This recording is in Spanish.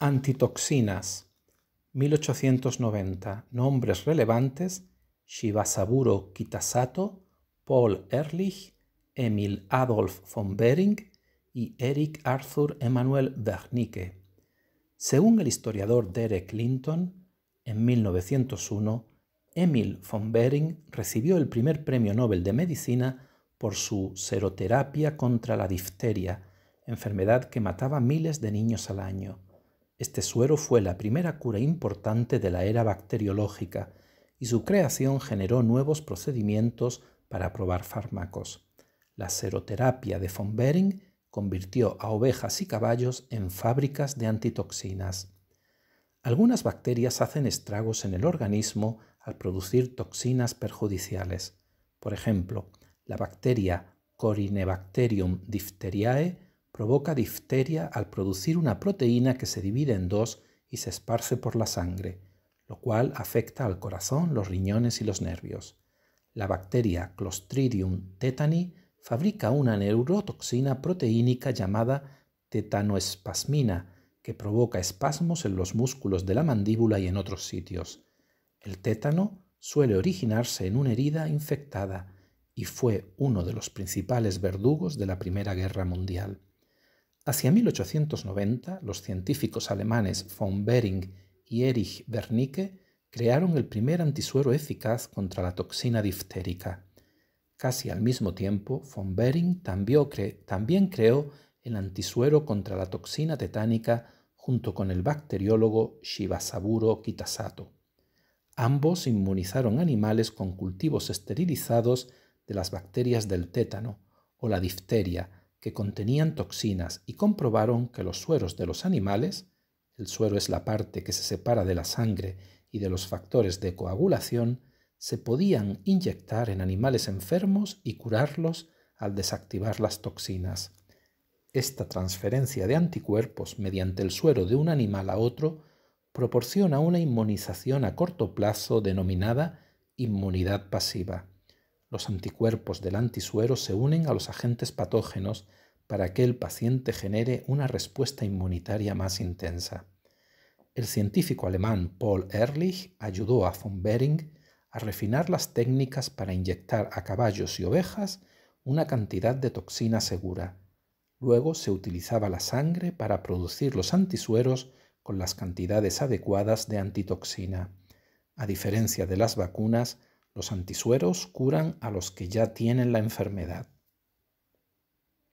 Antitoxinas, 1890. Nombres relevantes: Shibasaburo Kitasato, Paul Ehrlich, Emil Adolf von Behring y Eric Arthur Emanuel Wernicke. Según el historiador Derek Linton, en 1901, Emil von Behring recibió el primer premio Nobel de Medicina por su seroterapia contra la difteria, enfermedad que mataba miles de niños al año. Este suero fue la primera cura importante de la era bacteriológica y su creación generó nuevos procedimientos para probar fármacos. La seroterapia de von Behring convirtió a ovejas y caballos en fábricas de antitoxinas. Algunas bacterias hacen estragos en el organismo al producir toxinas perjudiciales. Por ejemplo, la bacteria Corinebacterium diphtheriae provoca difteria al producir una proteína que se divide en dos y se esparce por la sangre, lo cual afecta al corazón, los riñones y los nervios. La bacteria Clostridium tetani fabrica una neurotoxina proteínica llamada tetanoespasmina, que provoca espasmos en los músculos de la mandíbula y en otros sitios. El tétano suele originarse en una herida infectada y fue uno de los principales verdugos de la Primera Guerra Mundial. Hacia 1890, los científicos alemanes von Behring y Erich Wernicke crearon el primer antisuero eficaz contra la toxina diftérica. Casi al mismo tiempo, von Behring también creó el antisuero contra la toxina tetánica junto con el bacteriólogo Shibasaburo Kitasato. Ambos inmunizaron animales con cultivos esterilizados de las bacterias del tétano o la difteria, que contenían toxinas y comprobaron que los sueros de los animales, el suero es la parte que se separa de la sangre y de los factores de coagulación, se podían inyectar en animales enfermos y curarlos al desactivar las toxinas. Esta transferencia de anticuerpos mediante el suero de un animal a otro proporciona una inmunización a corto plazo denominada inmunidad pasiva. Los anticuerpos del antisuero se unen a los agentes patógenos para que el paciente genere una respuesta inmunitaria más intensa. El científico alemán Paul Ehrlich ayudó a von Behring a refinar las técnicas para inyectar a caballos y ovejas una cantidad de toxina segura. Luego se utilizaba la sangre para producir los antisueros con las cantidades adecuadas de antitoxina. A diferencia de las vacunas, los antisueros curan a los que ya tienen la enfermedad.